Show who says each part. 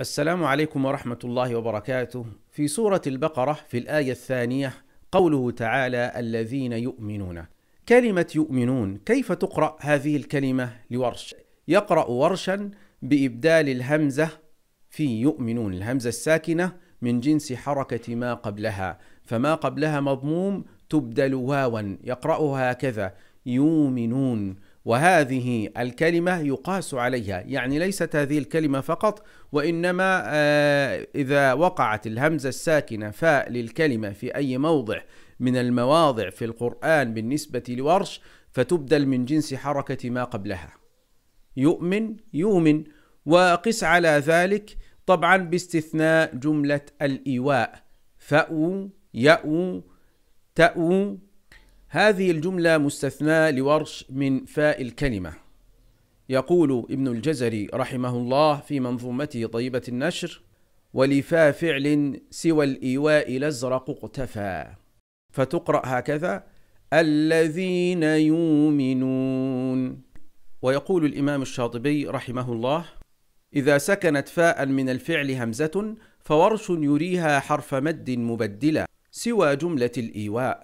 Speaker 1: السلام عليكم ورحمة الله وبركاته. في سورة البقرة في الآية الثانية قوله تعالى: الذين يؤمنون. كلمة يؤمنون، كيف تقرأ هذه الكلمة لورش؟ يقرأ ورشا بإبدال الهمزة في يؤمنون، الهمزة الساكنة من جنس حركة ما قبلها، فما قبلها مضموم تبدل واوا، يقرأها هكذا: يؤمنون. وهذه الكلمة يقاس عليها يعني ليست هذه الكلمة فقط وإنما آه، إذا وقعت الهمزة الساكنة فاء للكلمة في أي موضع من المواضع في القرآن بالنسبة لورش فتبدل من جنس حركة ما قبلها يؤمن يؤمن وقس على ذلك طبعا باستثناء جملة الإيواء فأو يأو تأو هذه الجملة مستثناة لورش من فاء الكلمة يقول ابن الجزري رحمه الله في منظومته طيبة النشر ولفا فعل سوى الإيواء الأزرق اقتفى فتقرأ هكذا الذين يؤمنون ويقول الإمام الشاطبي رحمه الله إذا سكنت فاء من الفعل همزة فورش يريها حرف مد مبدلة سوى جملة الإيواء